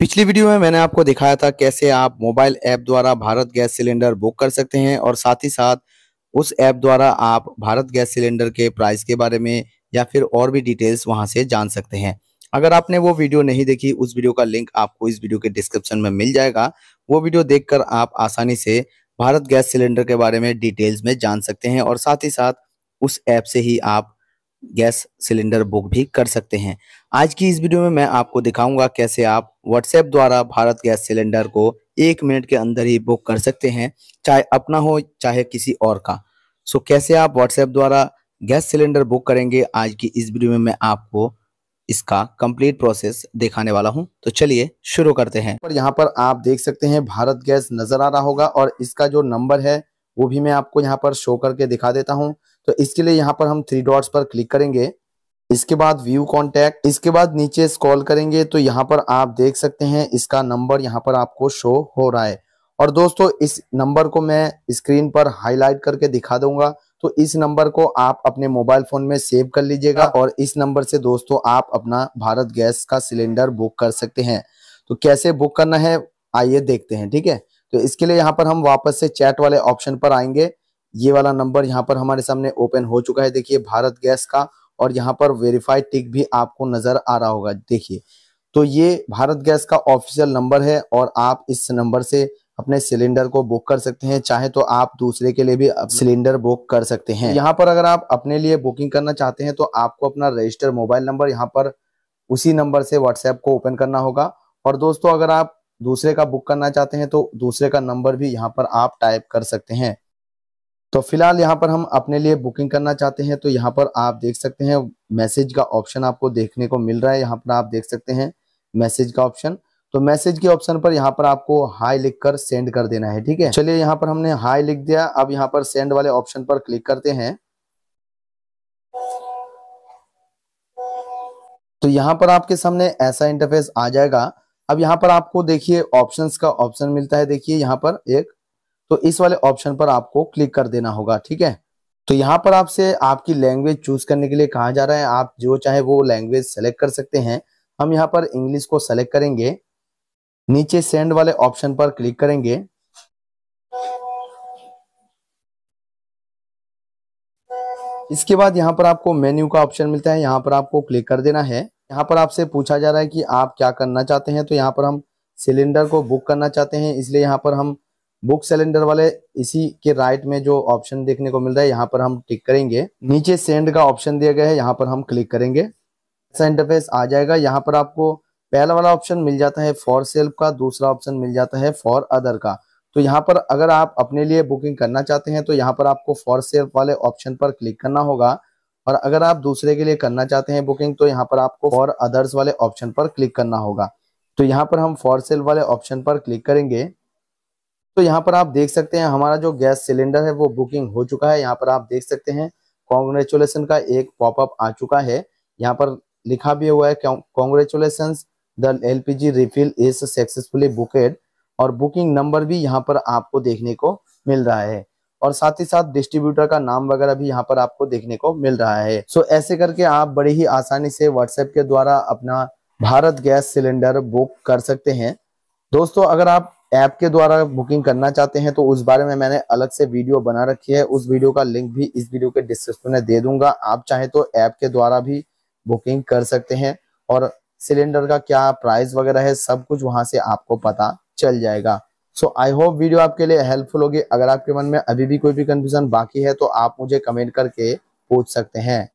पिछली वीडियो में मैंने आपको दिखाया था कैसे आप मोबाइल ऐप द्वारा भारत गैस सिलेंडर बुक कर सकते हैं और साथ ही साथ उस ऐप द्वारा आप भारत गैस सिलेंडर के प्राइस के बारे में या फिर और भी डिटेल्स वहां से जान सकते हैं अगर आपने वो वीडियो नहीं देखी उस वीडियो का लिंक आपको इस वीडियो के डिस्क्रिप्शन में मिल जाएगा वो वीडियो देखकर आप आसानी से भारत गैस सिलेंडर के बारे में डिटेल्स में जान सकते हैं और साथ ही साथ उस ऐप से ही आप गैस सिलेंडर बुक भी कर सकते हैं आज की इस वीडियो में मैं आपको दिखाऊंगा कैसे आप व्हाट्सएप द्वारा भारत गैस सिलेंडर को एक मिनट के अंदर ही बुक कर सकते हैं चाहे अपना हो चाहे किसी और का सो कैसे आप व्हाट्सएप द्वारा गैस सिलेंडर बुक करेंगे आज की इस वीडियो में मैं आपको इसका कंप्लीट प्रोसेस दिखाने वाला हूं तो चलिए शुरू करते हैं और यहाँ पर आप देख सकते हैं भारत गैस नजर आ रहा होगा और इसका जो नंबर है वो भी मैं आपको यहाँ पर शो करके दिखा देता हूँ तो इसके लिए यहाँ पर हम थ्री डॉट्स पर क्लिक करेंगे इसके बाद व्यू कॉन्टैक्ट इसके बाद नीचे स्क्रॉल करेंगे तो यहाँ पर आप देख सकते हैं इसका नंबर यहाँ पर आपको शो हो रहा है और दोस्तों इस नंबर को मैं स्क्रीन पर हाईलाइट करके दिखा दूंगा तो इस नंबर को आप अपने मोबाइल फोन में सेव कर लीजिएगा हाँ। और इस नंबर से दोस्तों आप अपना भारत गैस का सिलेंडर बुक कर सकते हैं तो कैसे बुक करना है आइए देखते हैं ठीक है तो इसके लिए यहाँ पर हम वापस से चैट वाले ऑप्शन पर आएंगे ये वाला नंबर यहाँ पर हमारे सामने ओपन हो चुका है देखिए भारत गैस का और यहाँ पर वेरीफाइड टिक भी आपको नजर आ रहा होगा देखिए तो ये भारत गैस का ऑफिशियल नंबर है और आप इस नंबर से अपने सिलेंडर को बुक कर सकते हैं चाहे तो आप दूसरे के लिए भी सिलेंडर बुक कर सकते हैं यहाँ पर अगर आप अपने लिए बुकिंग करना चाहते हैं तो आपको अपना रजिस्टर मोबाइल नंबर यहाँ पर उसी नंबर से व्हाट्सएप को ओपन करना होगा और दोस्तों अगर आप दूसरे का बुक करना चाहते हैं तो दूसरे का नंबर भी यहाँ पर आप टाइप कर सकते हैं तो फिलहाल यहाँ पर हम अपने लिए बुकिंग करना चाहते हैं तो यहाँ पर आप देख सकते हैं मैसेज का ऑप्शन आपको देखने को मिल रहा है यहाँ पर आप देख सकते हैं मैसेज का ऑप्शन तो मैसेज के ऑप्शन पर यहाँ पर आपको हाई लिख कर सेंड कर देना है ठीक है चलिए यहाँ पर हमने हाई लिख दिया अब यहाँ पर सेंड वाले ऑप्शन पर क्लिक करते हैं तो यहाँ पर आपके सामने ऐसा इंटरफेस आ जाएगा अब यहाँ पर आपको देखिए ऑप्शंस का ऑप्शन मिलता है देखिए यहाँ पर एक तो इस वाले ऑप्शन पर आपको क्लिक कर देना होगा ठीक है तो यहाँ पर आपसे आपकी लैंग्वेज चूज करने के लिए कहा जा रहा है आप जो चाहे वो लैंग्वेज सेलेक्ट कर सकते हैं हम यहाँ पर इंग्लिश को सेलेक्ट करेंगे नीचे सेंड वाले ऑप्शन पर क्लिक करेंगे इसके बाद यहाँ पर आपको मेन्यू का ऑप्शन मिलता है यहाँ पर आपको क्लिक कर देना है यहाँ पर आपसे पूछा जा रहा है कि आप क्या करना चाहते हैं तो यहाँ पर हम सिलेंडर को बुक करना चाहते हैं इसलिए यहाँ पर हम बुक सिलेंडर वाले इसी के राइट में जो ऑप्शन देखने को मिल रहा है यहाँ पर हम टिक करेंगे नीचे सेंड का ऑप्शन दिया गया है यहाँ पर हम क्लिक करेंगे ऐसा इंटरफेस आ जाएगा यहाँ पर आपको पहला वाला ऑप्शन मिल जाता है फॉर सेल्फ का दूसरा ऑप्शन मिल जाता है फॉर अदर का तो यहाँ पर अगर आप अपने लिए बुकिंग करना चाहते हैं तो यहाँ पर आपको फॉर सेल्फ वाले ऑप्शन पर क्लिक करना होगा और अगर आप दूसरे के लिए करना चाहते हैं बुकिंग तो यहाँ पर आपको फॉर अदर्स वाले ऑप्शन पर क्लिक करना होगा तो यहाँ पर हम फॉर सेल वाले ऑप्शन पर क्लिक करेंगे तो यहाँ पर आप देख सकते हैं हमारा जो गैस सिलेंडर है वो बुकिंग हो चुका है यहाँ पर आप देख सकते हैं कॉन्ग्रेचुलेसन का एक पॉपअप आ चुका है यहाँ पर लिखा भी हुआ है congratulations the L P G refill is successfully booked और बुकिंग नंबर भी यहाँ पर आपको देखने को मिल रहा है और साथ ही साथ डिस्ट्रीब्यूटर का नाम वगैरह भी यहाँ पर आपको देखने को मिल रहा है सो so, ऐसे करके आप बड़ी ही आसानी से व्हाट्सएप के द्वारा अपना भारत गैस सिलेंडर बुक कर सकते हैं दोस्तों अगर आप ऐप के द्वारा बुकिंग करना चाहते हैं तो उस बारे में मैंने अलग से वीडियो बना रखी है उस वीडियो का लिंक भी इस वीडियो के डिस्क्रिप्शन में दे दूंगा आप चाहे तो ऐप के द्वारा भी बुकिंग कर सकते हैं और सिलेंडर का क्या प्राइस वगैरह है सब कुछ वहां से आपको पता चल जाएगा सो आई होप वीडियो आपके लिए हेल्पफुल होगी अगर आपके मन में अभी भी कोई भी कंफ्यूजन बाकी है तो आप मुझे कमेंट करके पूछ सकते हैं